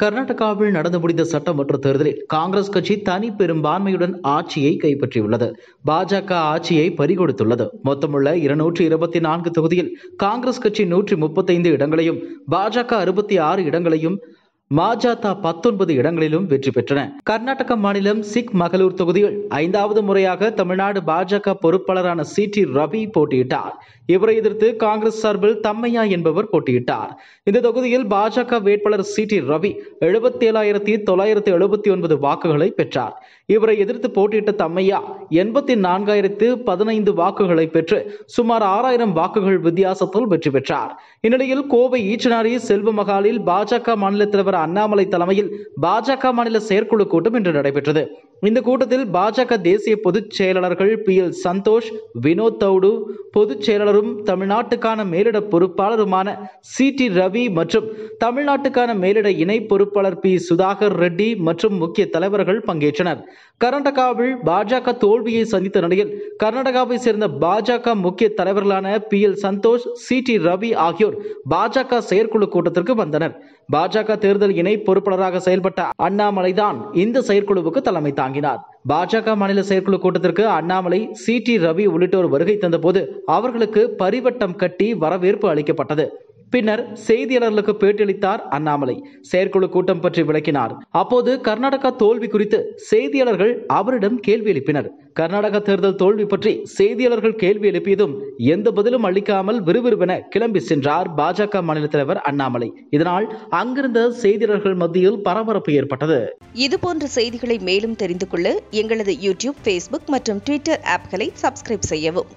கர்நாடகாவில் நடந்து முடிந்த சட்டமன்ற தேர்தலில் காங்கிரஸ் கட்சி தனி பெரும்பான்மையுடன் ஆட்சியை கைப்பற்றியுள்ளது பாஜக ஆட்சியை பறிகொடுத்துள்ளது மொத்தமுள்ள இருநூற்றி இருபத்தி நான்கு தொகுதியில் காங்கிரஸ் கட்சி நூற்றி முப்பத்தைந்து இடங்களையும் பாஜக அறுபத்தி ஆறு இடங்களையும் மாஜாத்தா பத்தொன்பது இடங்களிலும் வெற்றி பெற்றன கர்நாடக மாநிலம் சிக் மகளூர் தொகுதியில் ஐந்தாவது முறையாக தமிழ்நாடு பாஜக பொறுப்பாளரான சி டி ரவி போட்டியிட்டார் இவரை எதிர்த்து காங்கிரஸ் சார்பில் தம்மையா என்பவர் போட்டியிட்டார் இந்த தொகுதியில் பாஜக வேட்பாளர் சி டி ரவி எழுபத்தி ஏழாயிரத்தி தொள்ளாயிரத்தி எழுபத்தி ஒன்பது வாக்குகளை பெற்றார் இவரை எதிர்த்து போட்டியிட்ட தம்மையா எண்பத்தி நான்காயிரத்து பதினைந்து வாக்குகளை பெற்று சுமார் ஆறாயிரம் வாக்குகள் வித்தியாசத்தில் வெற்றி பெற்றார் இந்நிலையில் கோவை ஈச்சனாரி செல்வமகாலில் பாஜக மாநில தலைவர் அண்ணாமலை தலைமையில் பாஜக மாநில செயற்குழு கூட்டம் இன்று நடைபெற்றது இந்த கூட்டத்தில் பாஜக தேசிய பொதுச் செயலாளர்கள் பி எல் சந்தோஷ் வினோத் தவுடு பொதுச் செயலாளரும் தமிழ்நாட்டுக்கான மேலிட பொறுப்பாளருமான சி டி ரவி மற்றும் தமிழ்நாட்டுக்கான மேலிட இணை பொறுப்பாளர் பி சுதாகர் ரெட்டி மற்றும் முக்கிய தலைவர்கள் பங்கேற்றனர் கர்நாடகாவில் பாஜக தோல்வியை சந்தித்த நிலையில் கர்நாடகாவை சேர்ந்த பாஜக முக்கிய தலைவர்களான B L Santhosh C T Ravi ஆகியோர் பாஜக செயற்குழு கூட்டத்திற்கு வந்தனர் பாஜக தேர்தல் இணை பொறுப்பாளராக செயல்பட்ட அண்ணாமலைதான் இந்த செயற்குழுவுக்கு தலைமை தாங்கினார் வழங்கினார் பாஜக மாநில செயற்குழு கூட்டத்திற்கு அண்ணாமலை சி டி ரவி உள்ளிட்டோர் வருகை தந்தபோது அவர்களுக்கு பரிவட்டம் கட்டி வரவேற்பு அளிக்கப்பட்டது பின்னர் செய்தியாளர்களுக்கு பேட்டியளித்தார் அண்ணாமலை செயற்குழு கூட்டம் பற்றி விளக்கினார் அப்போது கர்நாடகா தோல்வி குறித்து செய்தியாளர்கள் அவரிடம் கேள்வி எழுப்பினர் கர்நாடக தேர்தல் தோல்வி பற்றி செய்தியாளர்கள் கேள்வி எழுப்பியதும் எந்த பதிலும் அளிக்காமல் விறுவிறுவென கிளம்பி சென்றார் பாஜக மாநில தலைவர் அண்ணாமலை இதனால் அங்கிருந்த செய்தியாளர்கள் மத்தியில் பரபரப்பு ஏற்பட்டது இதுபோன்ற செய்திகளை மேலும் தெரிந்து கொள்ள எங்களது யூடியூப் ஃபேஸ்புக் மற்றும் ட்விட்டர் ஆப்களை சப்ஸ்கிரைப் செய்யவும்